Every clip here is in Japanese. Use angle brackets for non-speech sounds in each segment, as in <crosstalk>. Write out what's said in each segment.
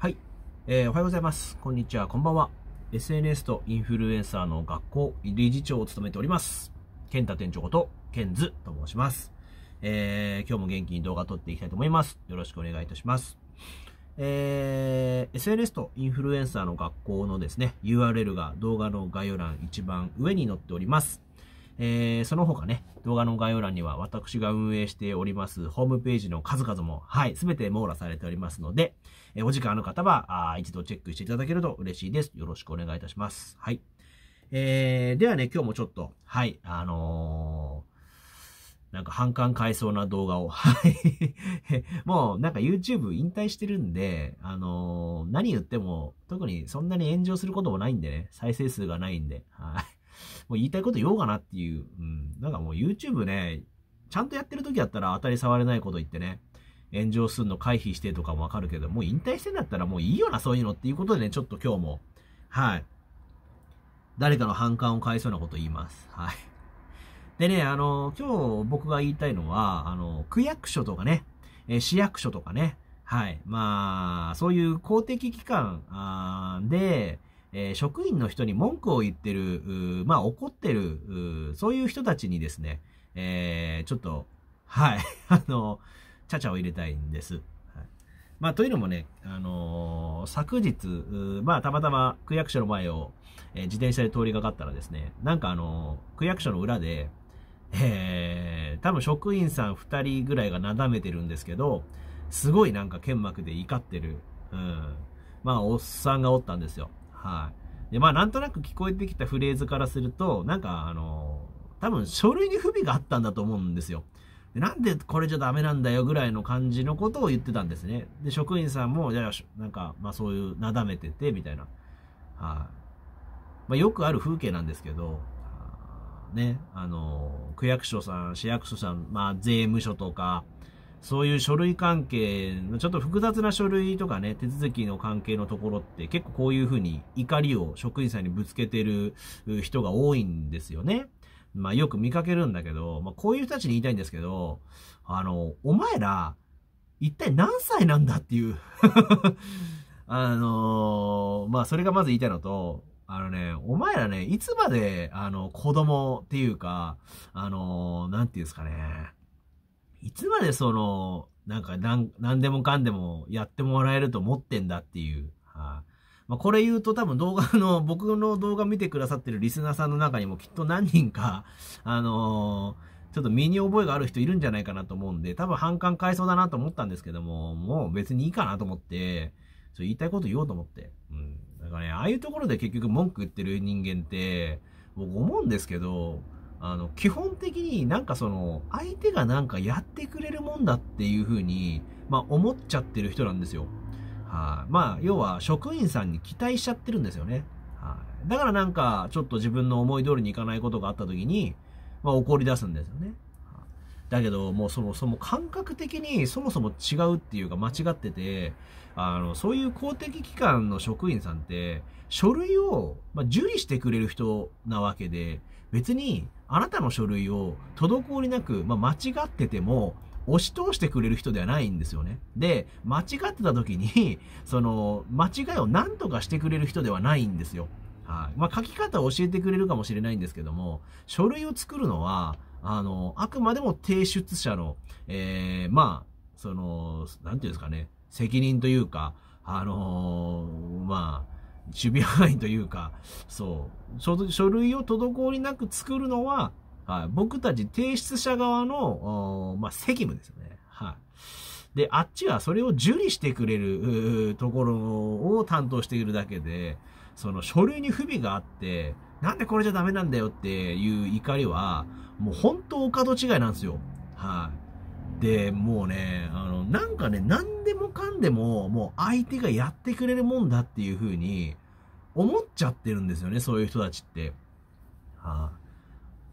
はい、えー、おはようございます。こんにちは、こんばんは。SNS とインフルエンサーの学校理事長を務めております。ンタ店長こと、ケンズと申します。えー、今日も元気に動画撮っていきたいと思います。よろしくお願いいたします。えー、SNS とインフルエンサーの学校のですね、URL が動画の概要欄一番上に載っております。えー、その他ね、動画の概要欄には私が運営しておりますホームページの数々も、はい、すべて網羅されておりますので、えー、お時間ある方はあ、一度チェックしていただけると嬉しいです。よろしくお願いいたします。はい。えー、ではね、今日もちょっと、はい、あのー、なんか反感買えそうな動画を、<laughs> はい。もうなんか YouTube 引退してるんで、あのー、何言っても特にそんなに炎上することもないんでね、再生数がないんで、はい。もう言いたいこと言おうかなっていう、うん、なんかもう YouTube ね、ちゃんとやってる時だったら当たり障れないこと言ってね、炎上するの回避してとかもわかるけど、もう引退してんだったらもういいよな、そういうのっていうことでね、ちょっと今日も、はい。誰かの反感を返そうなこと言います。はい。でね、あの、今日僕が言いたいのは、あの、区役所とかね、え市役所とかね、はい。まあ、そういう公的機関で、えー、職員の人に文句を言ってる、まあ怒ってる、そういう人たちにですね、えー、ちょっと、はい、<laughs> あの、ちゃちゃを入れたいんです。まあというのもね、あのー、昨日、まあたまたま区役所の前を、え自転車で通りかかったらですね、なんかあの区役所の裏で、えー、多分職員さん2人ぐらいがなだめてるんですけど、すごいなんか剣幕で怒ってる、うん、まあおっさんがおったんですよ。はい。で、まあ、なんとなく聞こえてきたフレーズからすると、なんか、あの多分書類に不備があったんだと思うんですよ。でなんでこれじゃダメなんだよぐらいの感じのことを言ってたんですね。で、職員さんも、いや、なんか、まあそういう、なだめてて、みたいな。はい、あ、まあよくある風景なんですけど、ね、あの区役所さん、市役所さん、まあ税務署とか、そういう書類関係の、ちょっと複雑な書類とかね、手続きの関係のところって結構こういうふうに怒りを職員さんにぶつけてる人が多いんですよね。まあよく見かけるんだけど、まあこういう人たちに言いたいんですけど、あの、お前ら、一体何歳なんだっていう <laughs> あのー、まあそれがまず言いたいのと、あのね、お前らね、いつまで、あの、子供っていうか、あのー、なんていうんですかね、いつまでその、なんか何、んでもかんでもやってもらえると思ってんだっていう。はあまあ、これ言うと多分動画の、<laughs> 僕の動画見てくださってるリスナーさんの中にもきっと何人か、あのー、ちょっと身に覚えがある人いるんじゃないかなと思うんで、多分反感買いそうだなと思ったんですけども、もう別にいいかなと思って、そう言いたいこと言おうと思って。うん。だからね、ああいうところで結局文句言ってる人間って、僕思うんですけど、あの、基本的になんかその、相手がなんかやってくれるもんだっていう風に、まあ思っちゃってる人なんですよ。はい、まあ、要は職員さんに期待しちゃってるんですよね。はい、だからなんか、ちょっと自分の思い通りにいかないことがあった時に、まあ怒り出すんですよね。だけど、もうそもそも感覚的にそもそも違うっていうか間違ってて、あの、そういう公的機関の職員さんって、書類を、まあ、受理してくれる人なわけで、別にあなたの書類を滞りなく、まあ、間違ってても、押し通してくれる人ではないんですよね。で、間違ってた時に、<laughs> その、間違いを何とかしてくれる人ではないんですよ。はい。まあ、書き方を教えてくれるかもしれないんですけども、書類を作るのは、あの、あくまでも提出者の、ええー、まあ、その、なんていうんですかね、責任というか、あのー、まあ、守備範囲というか、そう、書類を滞りなく作るのは、はい、僕たち提出者側の、まあ、責務ですよね。はい。で、あっちはそれを受理してくれるところを担当しているだけで、その書類に不備があって、なんでこれじゃダメなんだよっていう怒りは、もう本当お門違いなんですよ。はい、で、もうね、あの、なんかね、何でもかんでも、もう相手がやってくれるもんだっていう風に、思っちゃってるんですよね、そういう人たちって。は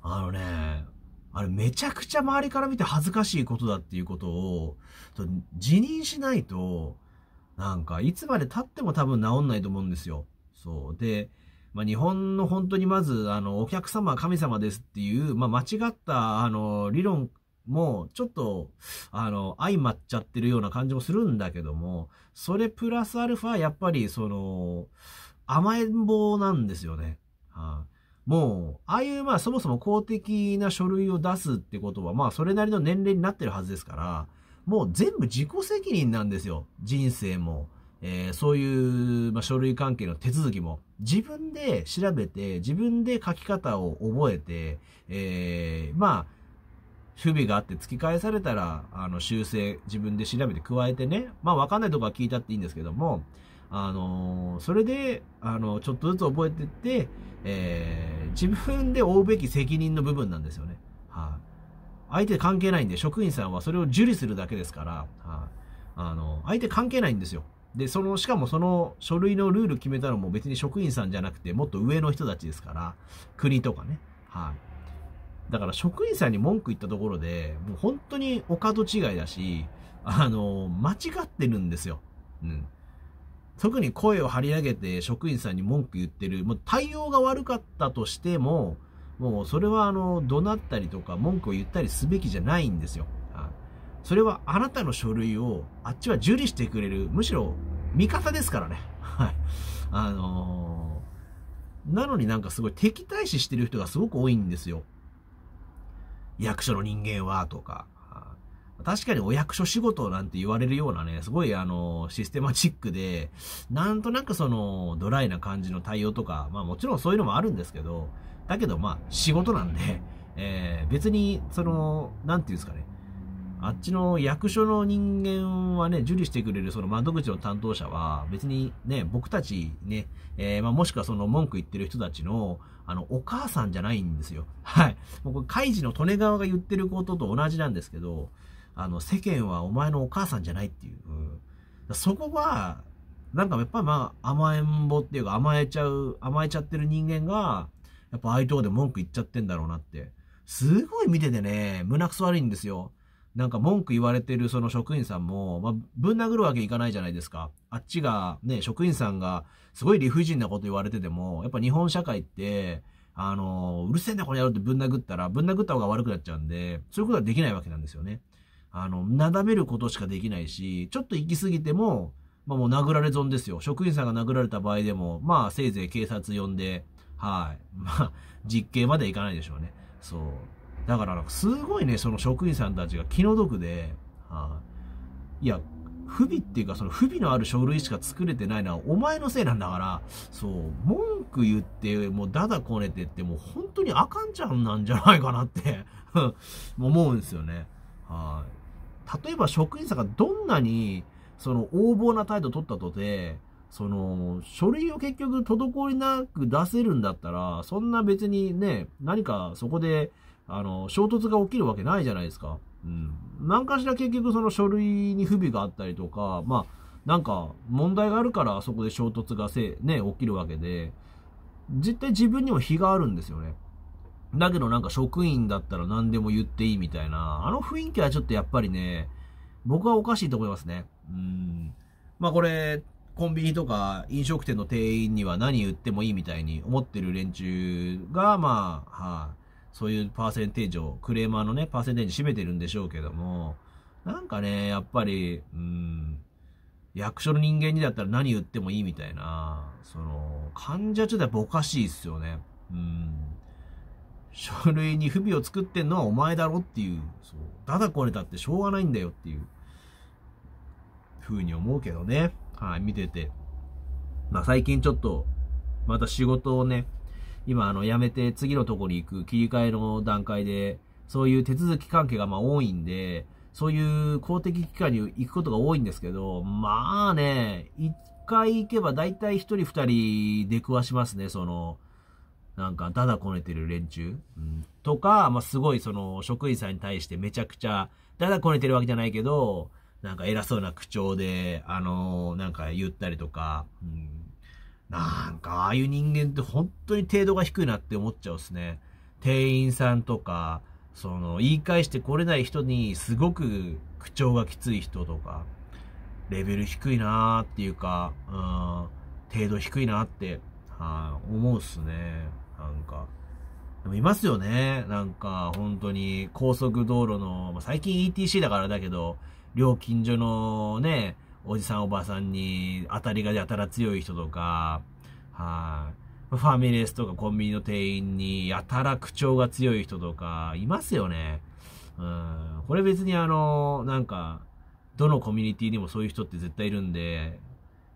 あ、あのね、あれめちゃくちゃ周りから見て恥ずかしいことだっていうことを、辞任しないと、なんか、いつまで経っても多分治んないと思うんですよ。そう。で、まあ、日本の本当にまず、あの、お客様は神様ですっていう、まあ、間違った、あの、理論も、ちょっと、あの、相まっちゃってるような感じもするんだけども、それプラスアルファ、やっぱり、その、甘えん坊なんですよね。はあ、もう、ああいう、まあ、そもそも公的な書類を出すってことは、まあ、それなりの年齢になってるはずですから、もう全部自己責任なんですよ。人生も。えー、そういう、まあ、書類関係の手続きも自分で調べて、自分で書き方を覚えて、えー、まあ、不備があって突き返されたら、あの、修正、自分で調べて加えてね、まあ、かんないとこは聞いたっていいんですけども、あのー、それで、あの、ちょっとずつ覚えてって、え自分で負うべき責任の部分なんですよね。はい、あ、相手関係ないんで、職員さんはそれを受理するだけですから、はい、あ、あの、相手関係ないんですよ。で、その、しかもその書類のルール決めたのも別に職員さんじゃなくて、もっと上の人たちですから、国とかね。はい。だから職員さんに文句言ったところで、もう本当にお門違いだし、あの、間違ってるんですよ。うん。特に声を張り上げて職員さんに文句言ってる、もう対応が悪かったとしても、もうそれはあの、怒鳴ったりとか文句を言ったりすべきじゃないんですよ。それはあなたの書類をあっちは受理してくれる、むしろ味方ですからね。<laughs> はい。あのー、なのになんかすごい敵対視してる人がすごく多いんですよ。役所の人間は、とか。確かにお役所仕事なんて言われるようなね、すごいあの、システマチックで、なんとなくその、ドライな感じの対応とか、まあもちろんそういうのもあるんですけど、だけどまあ仕事なんで、えー、別に、その、なんていうんですかね、あっちの役所の人間はね、受理してくれるその窓口の担当者は、別にね、僕たちね、えー、まあ、もしくはその文句言ってる人たちの、あの、お母さんじゃないんですよ。<laughs> はい。もうこれ、カイジの利根川が言ってることと同じなんですけど、あの、世間はお前のお母さんじゃないっていう。うん、そこは、なんかやっぱりまあ、甘えん坊っていうか甘えちゃう、甘えちゃってる人間が、やっぱ相手で文句言っちゃってんだろうなって。すごい見ててね、胸くそ悪いんですよ。なんか文句言われてるその職員さんも、まあ、ぶん殴るわけいかないじゃないですか。あっちが、ね、職員さんが、すごい理不尽なこと言われてても、やっぱ日本社会って、あの、うるせえんだこやろうってぶん殴ったら、ぶん殴った方が悪くなっちゃうんで、そういうことはできないわけなんですよね。あの、なだめることしかできないし、ちょっと行き過ぎても、まあもう殴られ損ですよ。職員さんが殴られた場合でも、まあせいぜい警察呼んで、はい。まあ、実刑までいかないでしょうね。そう。だからなんかすごいね、その職員さんたちが気の毒で、はあ、いや、不備っていうか、その不備のある書類しか作れてないのはお前のせいなんだから、そう、文句言って、もうダダこねてって、もう本当にあかんちゃんなんじゃないかなって <laughs> 思うんですよね。はい。例えば職員さんがどんなに、その横暴な態度取ったとて、その、書類を結局滞りなく出せるんだったら、そんな別にね、何かそこで、あの、衝突が起きるわけないじゃないですか。うん。何かしら結局その書類に不備があったりとか、まあ、なんか問題があるからあそこで衝突がせ、ね、起きるわけで、絶対自分にも非があるんですよね。だけどなんか職員だったら何でも言っていいみたいな、あの雰囲気はちょっとやっぱりね、僕はおかしいと思いますね。うん。まあこれ、コンビニとか飲食店の店員には何言ってもいいみたいに思ってる連中が、まあ、はい、あ、そういうパーセンテージを、クレーマーのね、パーセンテージ占めてるんでしょうけども、なんかね、やっぱり、うん、役所の人間にだったら何言ってもいいみたいな、その、患者ちょっとやっぱおかしいっすよね。うん。書類に不備を作ってんのはお前だろっていう、そう、だだこれだってしょうがないんだよっていう、ふうに思うけどね。はい、見てて。まあ最近ちょっと、また仕事をね、今、あの、辞めて次のとこに行く切り替えの段階で、そういう手続き関係がまあ多いんで、そういう公的機関に行くことが多いんですけど、まあね、一回行けば大体一人二人出くわしますね、その、なんか、だだこねてる連中、うん、とか、まあ、すごいその、職員さんに対してめちゃくちゃ、だだこねてるわけじゃないけど、なんか偉そうな口調で、あのー、なんか言ったりとか、うん、なんか、ああいう人間って本当に程度が低いなって思っちゃうっすね。店員さんとか、その、言い返してこれない人にすごく口調がきつい人とか、レベル低いなーっていうか、うん、程度低いなって、はあ、思うっすね。なんか。でもいますよね。なんか、本当に高速道路の、まあ、最近 ETC だからだけど、料金所のね、おじさんおばさんに当たりがやたら強い人とか、はい、ファミレスとかコンビニの店員にやたら口調が強い人とか、いますよね。うん、これ別にあの、なんか、どのコミュニティにもそういう人って絶対いるんで、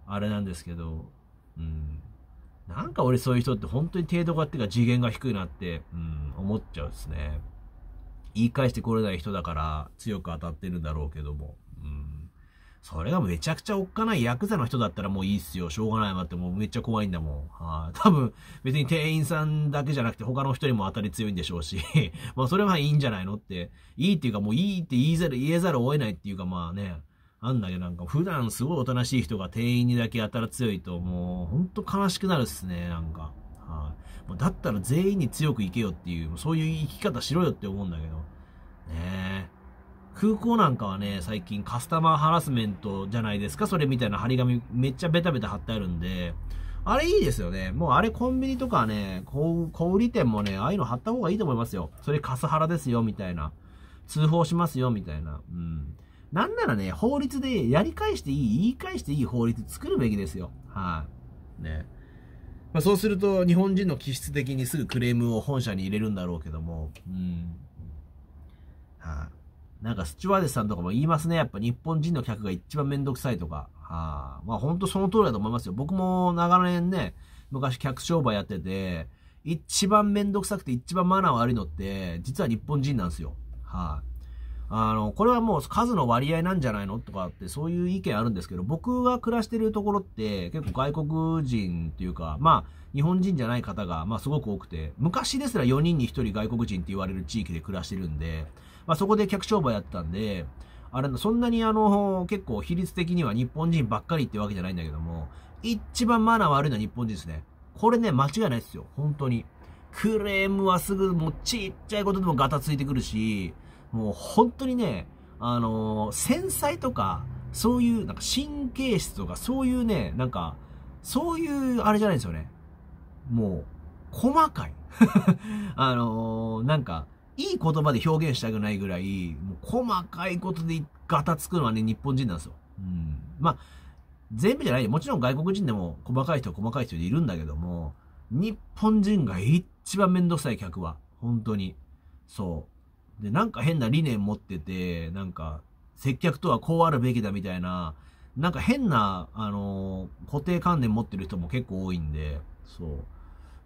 あれなんですけど、うん。なんか俺そういう人って本当に程度がっていうか次元が低いなって、うん、思っちゃうですね。言い返してこれない人だから強く当たってるんだろうけども。それがめちゃくちゃおっかないヤクザの人だったらもういいっすよ。しょうがないわって、もうめっちゃ怖いんだもん。はい。<laughs> 多分、別に店員さんだけじゃなくて他の人にも当たり強いんでしょうし、<laughs> まあそれはいいんじゃないのって。いいっていうかもういいって言いざる、言えざるを得ないっていうかまあね。あんだけなんか普段すごいおとなしい人が店員にだけ当たら強いともうほんと悲しくなるっすね、なんか。はい。だったら全員に強くいけよっていう、そういう生き方しろよって思うんだけど。ねえ。空港なんかはね、最近カスタマーハラスメントじゃないですかそれみたいな張り紙めっちゃベタベタ貼ってあるんで、あれいいですよね。もうあれコンビニとかね、小売店もね、ああいうの貼った方がいいと思いますよ。それカスハラですよ、みたいな。通報しますよ、みたいな。うん。なんならね、法律でやり返していい、言い返していい法律作るべきですよ。はい、ね。まあ、そうすると、日本人の気質的にすぐクレームを本社に入れるんだろうけども。うん。はい、なんかスチュワーデスさんとかも言いますね。やっぱ日本人の客が一番めんどくさいとか。はあ、まあ本当その通りだと思いますよ。僕も長年ね、昔客商売やってて、一番めんどくさくて一番マナー悪いのって、実は日本人なんですよ。はい、あ。あの、これはもう数の割合なんじゃないのとかってそういう意見あるんですけど、僕が暮らしてるところって結構外国人っていうか、まあ日本人じゃない方が、まあすごく多くて、昔ですら4人に1人外国人って言われる地域で暮らしてるんで、まあ、そこで客商売やったんで、あれ、そんなにあの、結構比率的には日本人ばっかりってわけじゃないんだけども、一番マナー悪いのは日本人ですね。これね、間違いないですよ。本当に。クレームはすぐ、もうちっちゃいことでもガタついてくるし、もう本当にね、あのー、繊細とか、そういう、なんか神経質とか、そういうね、なんか、そういう、あれじゃないですよね。もう、細かい。<laughs> あのー、なんか、いい言葉で表現したくないぐらい、もう細かいことでガタつくのはね、日本人なんですよ。うん。まあ、全部じゃないよ。もちろん外国人でも細かい人細かい人でいるんだけども、日本人が一番めんどくさい客は。本当に。そう。で、なんか変な理念持ってて、なんか、接客とはこうあるべきだみたいな、なんか変な、あのー、固定観念持ってる人も結構多いんで、そう。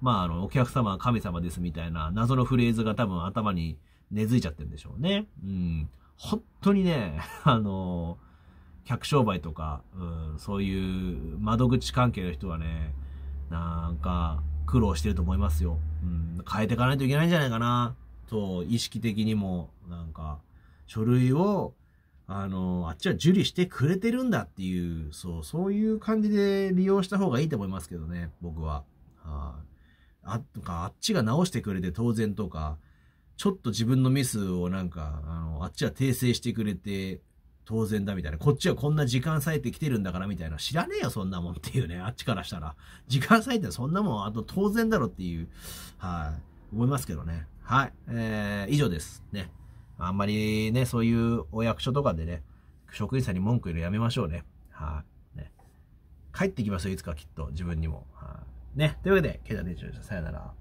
まあ、あの、お客様は神様ですみたいな謎のフレーズが多分頭に根付いちゃってるんでしょうね。うん。本当にね、<laughs> あの、客商売とか、うん、そういう窓口関係の人はね、なんか苦労してると思いますよ。うん、変えていかないといけないんじゃないかな。と、意識的にも、なんか、書類を、あの、あっちは受理してくれてるんだっていう、そう、そういう感じで利用した方がいいと思いますけどね、僕は。はい、あ、あ、とか、あっちが直してくれて当然とか、ちょっと自分のミスをなんか、あの、あっちは訂正してくれて当然だみたいな。こっちはこんな時間割いてきてるんだからみたいな。知らねえよ、そんなもんっていうね。あっちからしたら。時間割いてそんなもん、あと当然だろっていう、はい、思いますけどね。はい。えー、以上です。ね。あんまりね、そういうお役所とかでね、職員さんに文句言うのやめましょうね。はい、ね。帰ってきますよ、いつかきっと。自分にも。はい、ね。というわけで、ケイタで一応さよなら。